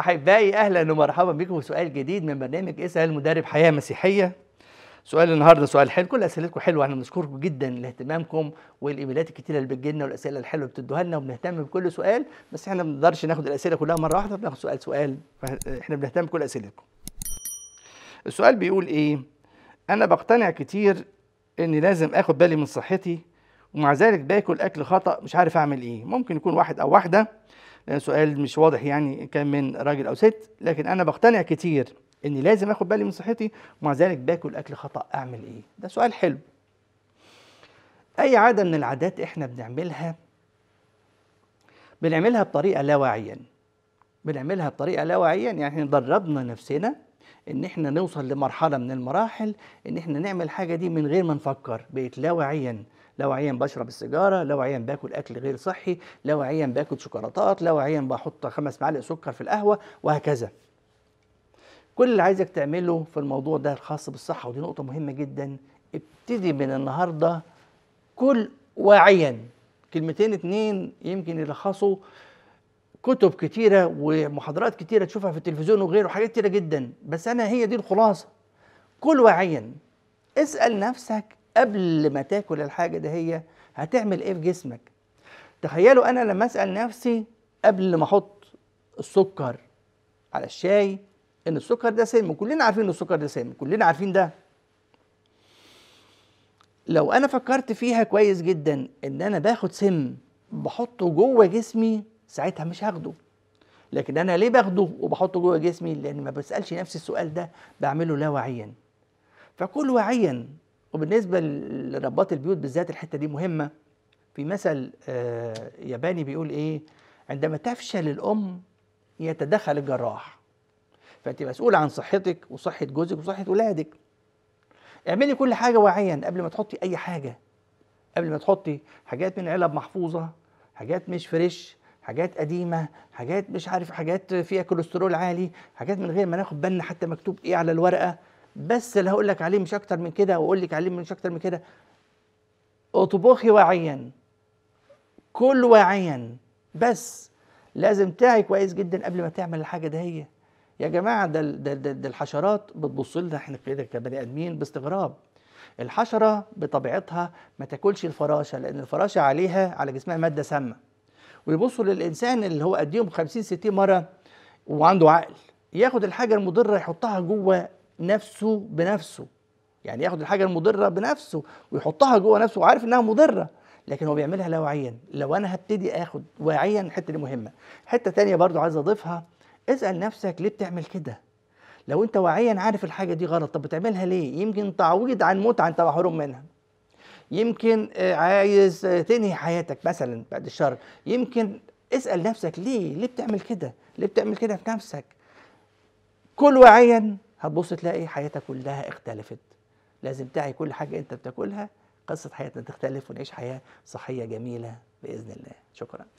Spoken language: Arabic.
احبائي اهلا ومرحبا بكم في سؤال جديد من برنامج اسال مدرب حياه مسيحيه سؤال النهارده سؤال حلو كل اسئلتكم حلوه احنا بنشكركم جدا لاهتمامكم والايميلات الكتيره اللي بتجي لنا والاسئله الحلوه اللي بتدوها لنا وبنهتم بكل سؤال بس احنا ما بنقدرش ناخد الاسئله كلها مره واحده بناخد سؤال سؤال فاحنا بنهتم بكل اسئلتكم السؤال بيقول ايه انا بقتنع كتير اني لازم اخد بالي من صحتي ومع ذلك باكل اكل خطا مش عارف اعمل ايه ممكن يكون واحد او واحده سؤال مش واضح يعني كان من راجل او ست لكن انا بقتنع كتير اني لازم اخد بالي من صحتي ومع ذلك باكل اكل خطا اعمل ايه ده سؤال حلو اي عاده من العادات احنا بنعملها بنعملها بطريقه لا واعيا بنعملها بطريقه لا واعيا يعني احنا دربنا نفسنا ان احنا نوصل لمرحله من المراحل ان احنا نعمل حاجه دي من غير ما نفكر بقت لا واعيا لوعيا بشرب السيجاره لوعيا باكل اكل غير صحي لوعيا باكل شوكولاتات لوعيا بحط خمس معالق سكر في القهوه وهكذا كل اللي عايزك تعمله في الموضوع ده الخاص بالصحه ودي نقطه مهمه جدا ابتدي من النهارده كل واعيا كلمتين اتنين يمكن يلخصوا كتب كتيرة ومحاضرات كتيرة تشوفها في التلفزيون وغيره حاجات كتيرة جدا بس أنا هي دي الخلاصة كل واعيا اسأل نفسك قبل ما تاكل الحاجه ده هي هتعمل ايه في جسمك تخيلوا انا لما اسال نفسي قبل ما احط السكر على الشاي ان السكر ده سم كلنا عارفين ان السكر ده سم كلنا عارفين ده لو انا فكرت فيها كويس جدا ان انا باخد سم بحطه جوه جسمي ساعتها مش هاخده لكن انا ليه باخده وبحطه جوه جسمي لان ما بسالش نفسي السؤال ده بعمله لا وعيا فكل واعيا وبالنسبة لرباط البيوت بالذات الحتة دي مهمة في مثل آه، ياباني بيقول إيه عندما تفشل الأم يتدخل الجراح فأنت مسؤول عن صحتك وصحة جوزك وصحة اولادك اعملي كل حاجة واعيا قبل ما تحطي أي حاجة قبل ما تحطي حاجات من علب محفوظة حاجات مش فريش حاجات قديمة حاجات مش عارف حاجات فيها كوليسترول عالي حاجات من غير ما ناخد بالنا حتى مكتوب ايه على الورقة بس اللي هقول لك عليه مش اكتر من كده واقول لك عليه مش اكتر من كده اطبخي واعيا كل واعيا بس لازم تعي كويس جدا قبل ما تعمل الحاجه ده هي يا جماعه ده ده ده, ده الحشرات بتبص لنا احنا كده كبني ادمين باستغراب الحشره بطبيعتها ما تاكلش الفراشه لان الفراشه عليها على جسمها ماده سامه ويبصوا للانسان اللي هو قديهم 50 60 مره وعنده عقل ياخد الحاجه المضره يحطها جوه نفسه بنفسه يعني ياخد الحاجه المضره بنفسه ويحطها جوه نفسه وعارف انها مضره لكن هو بيعملها لاواعيا لو انا هبتدي اخد واعيا الحته دي مهمه حته تانية برضو عايز اضيفها اسال نفسك ليه بتعمل كده لو انت واعيا عارف الحاجه دي غلط طب بتعملها ليه يمكن تعويض عن متعه انت محروم منها يمكن آه، عايز آه، تنهي حياتك مثلا بعد الشر يمكن اسال نفسك ليه ليه بتعمل كده ليه بتعمل كده في نفسك كل واعيا هتبص تلاقي حياتك كلها اختلفت لازم تعي كل حاجة أنت بتاكلها قصة حياتنا تختلف ونعيش حياة صحية جميلة بإذن الله شكرا